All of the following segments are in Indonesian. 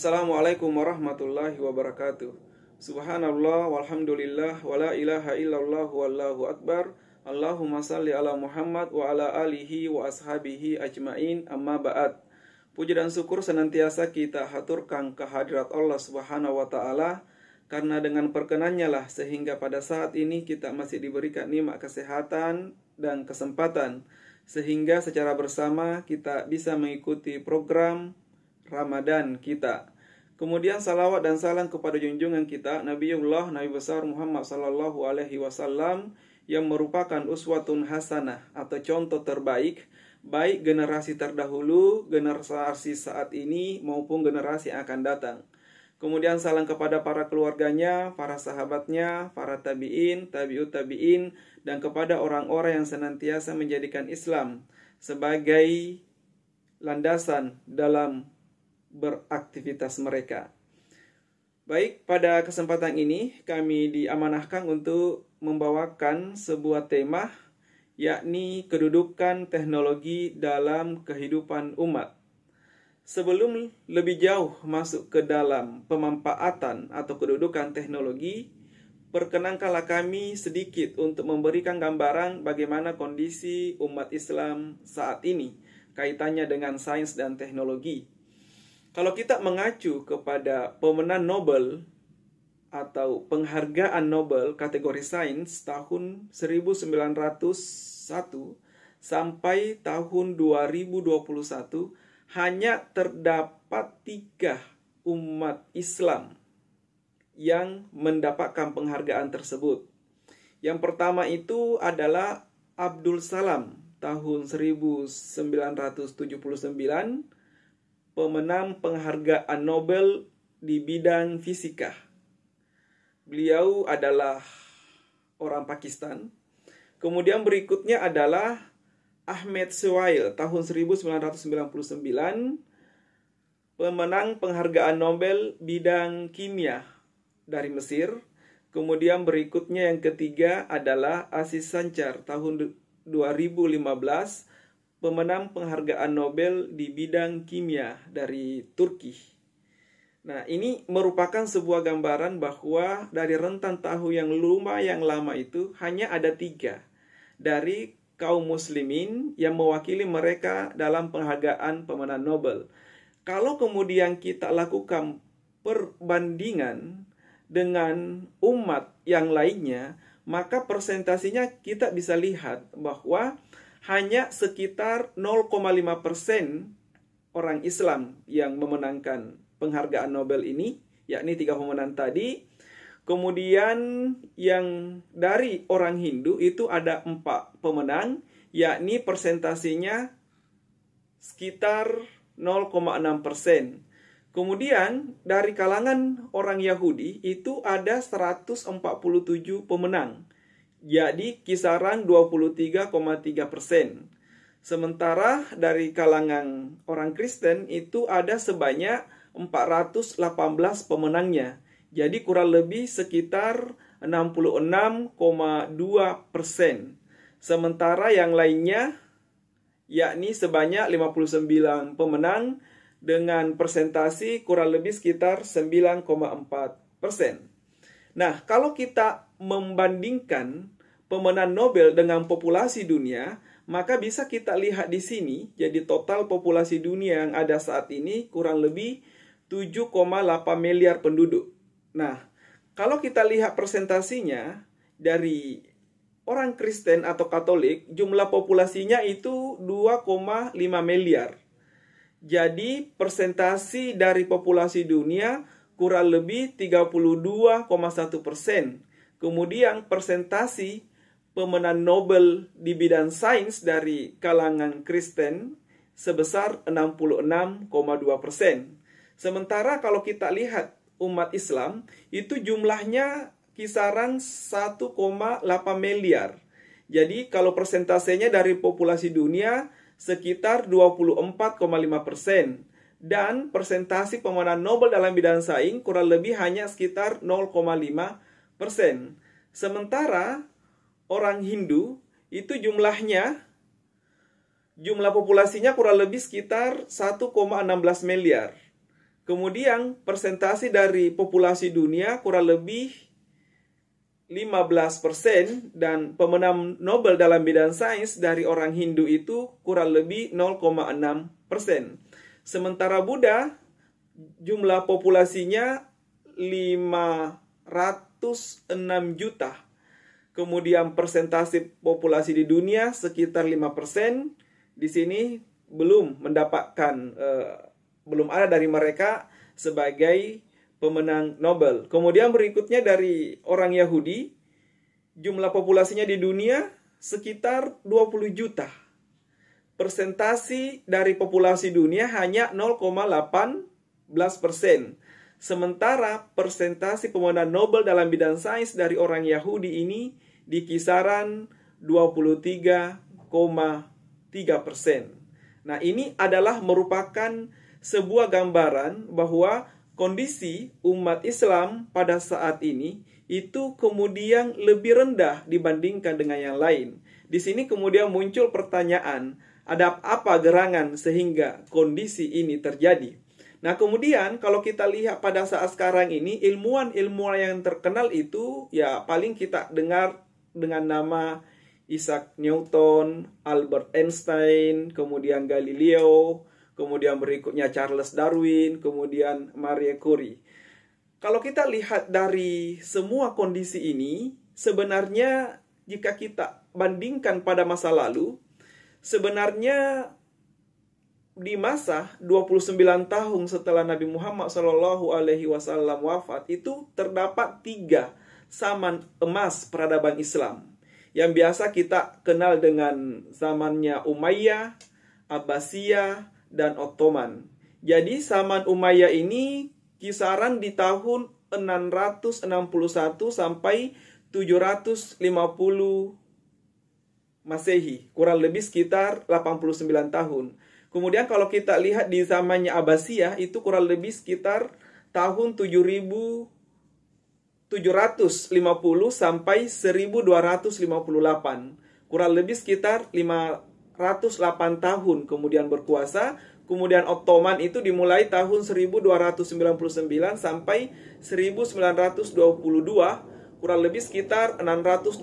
Assalamualaikum warahmatullahi wabarakatuh. Subhanallah walhamdulillah wala ilaha illallah wallahu akbar. Allahumma salli ala Muhammad wa ala alihi wa ashabihi ajmain amma ba'd. Puji dan syukur senantiasa kita haturkan kehadirat Allah Subhanahu wa taala karena dengan perkenannya lah sehingga pada saat ini kita masih diberikan nikmat kesehatan dan kesempatan sehingga secara bersama kita bisa mengikuti program Ramadan kita. Kemudian salawat dan salam kepada junjungan kita Nabiullah Nabi besar Muhammad sallallahu alaihi wasallam yang merupakan uswatun hasanah atau contoh terbaik baik generasi terdahulu, generasi saat ini maupun generasi yang akan datang. Kemudian salam kepada para keluarganya, para sahabatnya, para tabi'in, tabi'ut tabi'in dan kepada orang-orang yang senantiasa menjadikan Islam sebagai landasan dalam beraktivitas mereka. Baik, pada kesempatan ini kami diamanahkan untuk membawakan sebuah tema yakni kedudukan teknologi dalam kehidupan umat. Sebelum lebih jauh masuk ke dalam pemanfaatan atau kedudukan teknologi, perkenankanlah kami sedikit untuk memberikan gambaran bagaimana kondisi umat Islam saat ini kaitannya dengan sains dan teknologi. Kalau kita mengacu kepada pemenang Nobel atau penghargaan Nobel kategori sains tahun 1901 sampai tahun 2021 hanya terdapat tiga umat Islam yang mendapatkan penghargaan tersebut. Yang pertama itu adalah Abdul Salam tahun 1979 pemenang penghargaan Nobel di bidang fisika. Beliau adalah orang Pakistan. Kemudian berikutnya adalah Ahmed Sewail tahun 1999 pemenang penghargaan Nobel bidang kimia dari Mesir. Kemudian berikutnya yang ketiga adalah Aziz Sanchar tahun 2015 pemenang penghargaan Nobel di bidang kimia dari Turki. Nah, ini merupakan sebuah gambaran bahwa dari rentan tahu yang lumayan lama itu hanya ada tiga dari kaum muslimin yang mewakili mereka dalam penghargaan pemenang Nobel. Kalau kemudian kita lakukan perbandingan dengan umat yang lainnya, maka presentasinya kita bisa lihat bahwa hanya sekitar 0,5 persen orang Islam yang memenangkan penghargaan Nobel ini, yakni tiga pemenang tadi. Kemudian yang dari orang Hindu itu ada empat pemenang, yakni persentasinya sekitar 0,6 persen. Kemudian dari kalangan orang Yahudi itu ada 147 pemenang jadi kisaran 23,3 persen. Sementara dari kalangan orang Kristen itu ada sebanyak 418 pemenangnya. Jadi kurang lebih sekitar 66,2 persen. Sementara yang lainnya yakni sebanyak 59 pemenang dengan presentasi kurang lebih sekitar 9,4 persen. Nah, kalau kita membandingkan pemenang Nobel dengan populasi dunia, maka bisa kita lihat di sini, jadi total populasi dunia yang ada saat ini kurang lebih 7,8 miliar penduduk. Nah, kalau kita lihat presentasinya dari orang Kristen atau Katolik, jumlah populasinya itu 2,5 miliar. Jadi, persentasi dari populasi dunia kurang lebih 32,1 persen. Kemudian persentasi pemenang Nobel di bidang sains dari kalangan Kristen sebesar 66,2 persen. Sementara kalau kita lihat umat Islam, itu jumlahnya kisaran 1,8 miliar. Jadi kalau persentasenya dari populasi dunia sekitar 24,5 persen dan persentasi pemenang Nobel dalam bidang saing kurang lebih hanya sekitar 0,5 persen. Sementara orang Hindu itu jumlahnya jumlah populasinya kurang lebih sekitar 1,16 miliar. Kemudian persentasi dari populasi dunia kurang lebih 15 persen dan pemenang Nobel dalam bidang sains dari orang Hindu itu kurang lebih 0,6 persen. Sementara Buddha jumlah populasinya 506 juta. Kemudian persentase populasi di dunia sekitar 5%. Di sini belum mendapatkan eh, belum ada dari mereka sebagai pemenang Nobel. Kemudian berikutnya dari orang Yahudi jumlah populasinya di dunia sekitar 20 juta. Persentasi dari populasi dunia hanya 0,18 Sementara persentasi pemenang Nobel dalam bidang sains dari orang Yahudi ini di kisaran 23,3 Nah ini adalah merupakan sebuah gambaran bahwa kondisi umat Islam pada saat ini itu kemudian lebih rendah dibandingkan dengan yang lain. Di sini kemudian muncul pertanyaan, ada apa gerangan sehingga kondisi ini terjadi. Nah, kemudian kalau kita lihat pada saat sekarang ini ilmuwan-ilmuwan yang terkenal itu ya paling kita dengar dengan nama Isaac Newton, Albert Einstein, kemudian Galileo, kemudian berikutnya Charles Darwin, kemudian Marie Curie. Kalau kita lihat dari semua kondisi ini, sebenarnya jika kita bandingkan pada masa lalu, sebenarnya di masa 29 tahun setelah Nabi Muhammad Shallallahu Alaihi Wasallam wafat itu terdapat tiga zaman emas peradaban Islam yang biasa kita kenal dengan zamannya Umayyah, Abbasiyah, dan Ottoman. Jadi zaman Umayyah ini kisaran di tahun 661 sampai 750 Masehi, kurang lebih sekitar 89 tahun. Kemudian kalau kita lihat di zamannya Abbasiyah itu kurang lebih sekitar tahun 7750 sampai 1258. Kurang lebih sekitar 508 tahun kemudian berkuasa. Kemudian Ottoman itu dimulai tahun 1299 sampai 1922 kurang lebih sekitar 623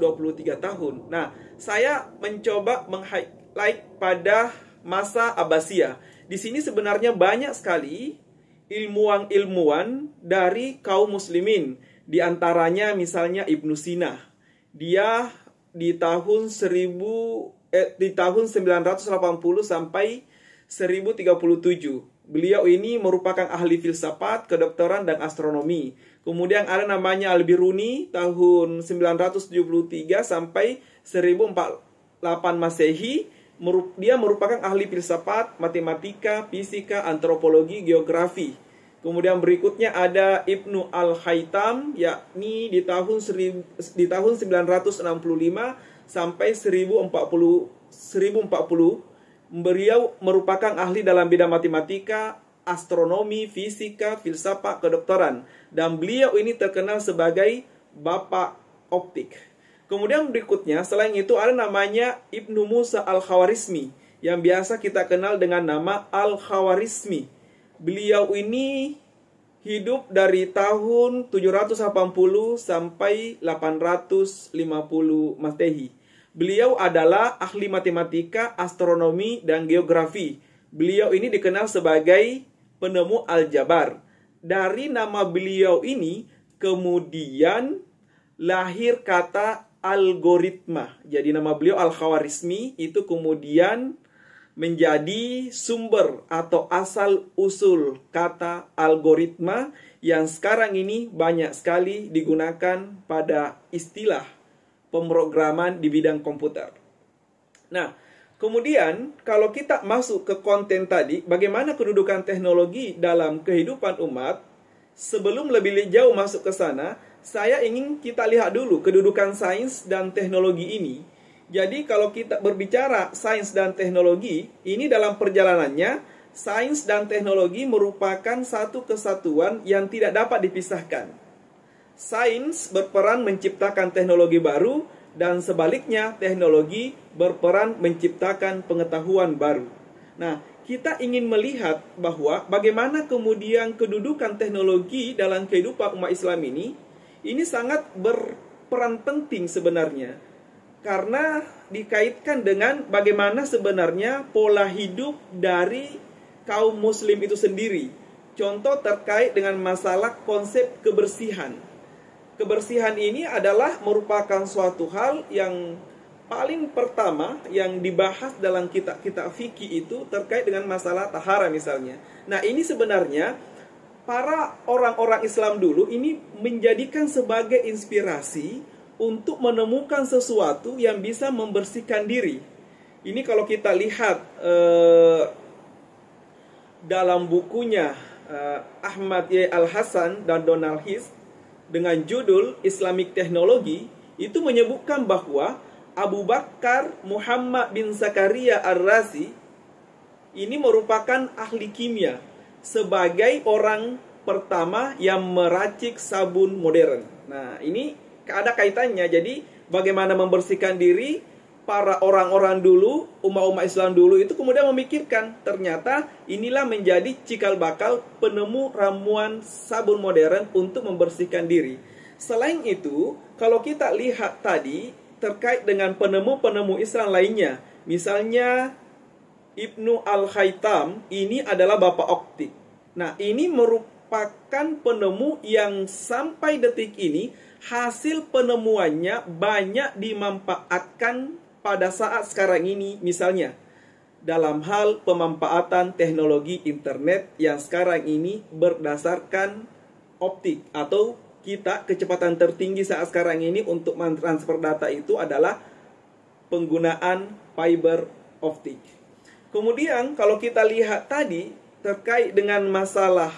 tahun. Nah, saya mencoba meng-highlight pada masa Abbasiyah. Di sini sebenarnya banyak sekali ilmuwan-ilmuwan dari kaum muslimin. Di antaranya misalnya Ibnu Sina. Dia di tahun 1000 eh, di tahun 980 sampai 1037. Beliau ini merupakan ahli filsafat, kedokteran dan astronomi Kemudian ada namanya Al-Biruni tahun 973 sampai 1048 Masehi. Dia merupakan ahli filsafat, matematika, fisika, antropologi, geografi. Kemudian berikutnya ada Ibnu al Haytam yakni di tahun di tahun 965 sampai 1040 1040 beliau merupakan ahli dalam bidang matematika, astronomi, fisika, filsafat, kedokteran. Dan beliau ini terkenal sebagai bapak optik. Kemudian berikutnya, selain itu ada namanya Ibnu Musa Al-Khawarizmi yang biasa kita kenal dengan nama Al-Khawarizmi. Beliau ini hidup dari tahun 780 sampai 850 Masehi. Beliau adalah ahli matematika, astronomi, dan geografi. Beliau ini dikenal sebagai penemu aljabar. Dari nama beliau ini kemudian lahir kata algoritma. Jadi nama beliau Al-Khawarizmi itu kemudian menjadi sumber atau asal usul kata algoritma yang sekarang ini banyak sekali digunakan pada istilah pemrograman di bidang komputer. Nah, Kemudian, kalau kita masuk ke konten tadi, bagaimana kedudukan teknologi dalam kehidupan umat? Sebelum lebih jauh masuk ke sana, saya ingin kita lihat dulu kedudukan sains dan teknologi ini. Jadi, kalau kita berbicara sains dan teknologi, ini dalam perjalanannya, sains dan teknologi merupakan satu kesatuan yang tidak dapat dipisahkan. Sains berperan menciptakan teknologi baru, dan sebaliknya teknologi berperan menciptakan pengetahuan baru. Nah, kita ingin melihat bahwa bagaimana kemudian kedudukan teknologi dalam kehidupan umat Islam ini ini sangat berperan penting sebenarnya karena dikaitkan dengan bagaimana sebenarnya pola hidup dari kaum muslim itu sendiri. Contoh terkait dengan masalah konsep kebersihan kebersihan ini adalah merupakan suatu hal yang paling pertama yang dibahas dalam kitab-kitab fikih itu terkait dengan masalah tahara misalnya. Nah, ini sebenarnya para orang-orang Islam dulu ini menjadikan sebagai inspirasi untuk menemukan sesuatu yang bisa membersihkan diri. Ini kalau kita lihat eh, dalam bukunya eh, Ahmad Y. Al-Hasan dan Donald Hiss, dengan judul Islamic Technology itu menyebutkan bahwa Abu Bakar Muhammad bin Zakaria Ar-Razi ini merupakan ahli kimia sebagai orang pertama yang meracik sabun modern. Nah, ini ada kaitannya. Jadi, bagaimana membersihkan diri para orang-orang dulu, umat-umat Islam dulu itu kemudian memikirkan ternyata inilah menjadi cikal bakal penemu ramuan sabun modern untuk membersihkan diri. Selain itu, kalau kita lihat tadi terkait dengan penemu-penemu Islam lainnya, misalnya Ibnu al Haytham, ini adalah bapak optik. Nah, ini merupakan penemu yang sampai detik ini hasil penemuannya banyak dimanfaatkan pada saat sekarang ini misalnya dalam hal pemanfaatan teknologi internet yang sekarang ini berdasarkan optik atau kita kecepatan tertinggi saat sekarang ini untuk mentransfer data itu adalah penggunaan fiber optik. Kemudian kalau kita lihat tadi terkait dengan masalah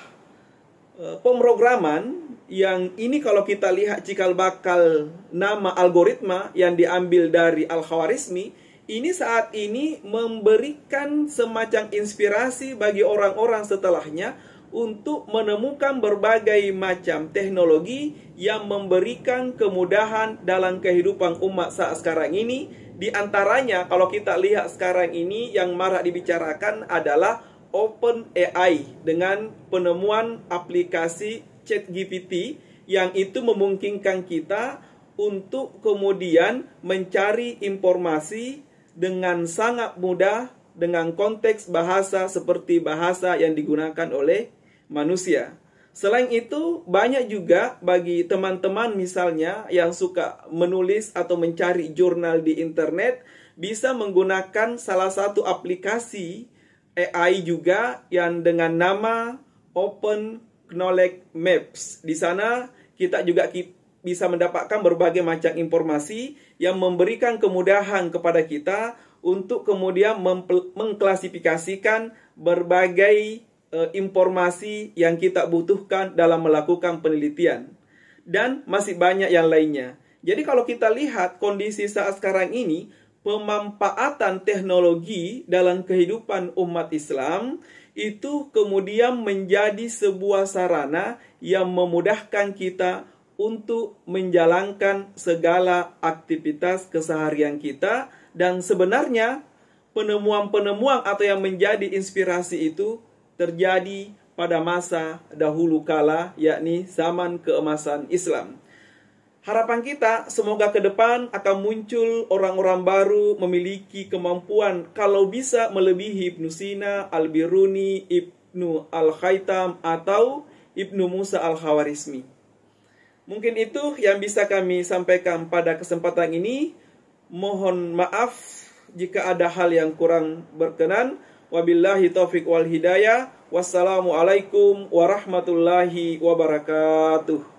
eh, pemrograman yang ini kalau kita lihat cikal bakal nama algoritma yang diambil dari Al-Khawarizmi ini saat ini memberikan semacam inspirasi bagi orang-orang setelahnya untuk menemukan berbagai macam teknologi yang memberikan kemudahan dalam kehidupan umat saat sekarang ini. Di antaranya kalau kita lihat sekarang ini yang marak dibicarakan adalah Open AI dengan penemuan aplikasi Chat GPT yang itu memungkinkan kita untuk kemudian mencari informasi dengan sangat mudah dengan konteks bahasa seperti bahasa yang digunakan oleh manusia. Selain itu, banyak juga bagi teman-teman misalnya yang suka menulis atau mencari jurnal di internet bisa menggunakan salah satu aplikasi AI juga yang dengan nama Open Knowledge Maps. Di sana kita juga bisa mendapatkan berbagai macam informasi yang memberikan kemudahan kepada kita untuk kemudian mengklasifikasikan berbagai e, informasi yang kita butuhkan dalam melakukan penelitian dan masih banyak yang lainnya. Jadi kalau kita lihat kondisi saat sekarang ini pemanfaatan teknologi dalam kehidupan umat Islam itu kemudian menjadi sebuah sarana yang memudahkan kita untuk menjalankan segala aktivitas keseharian kita dan sebenarnya penemuan-penemuan atau yang menjadi inspirasi itu terjadi pada masa dahulu kala yakni zaman keemasan Islam. Harapan kita semoga ke depan akan muncul orang-orang baru memiliki kemampuan kalau bisa melebihi Ibnu Sina, Al-Biruni, Ibnu Al-Khaitam atau Ibnu Musa Al-Khawarizmi. Mungkin itu yang bisa kami sampaikan pada kesempatan ini. Mohon maaf jika ada hal yang kurang berkenan. Wabillahi taufik wal hidayah. Wassalamualaikum warahmatullahi wabarakatuh.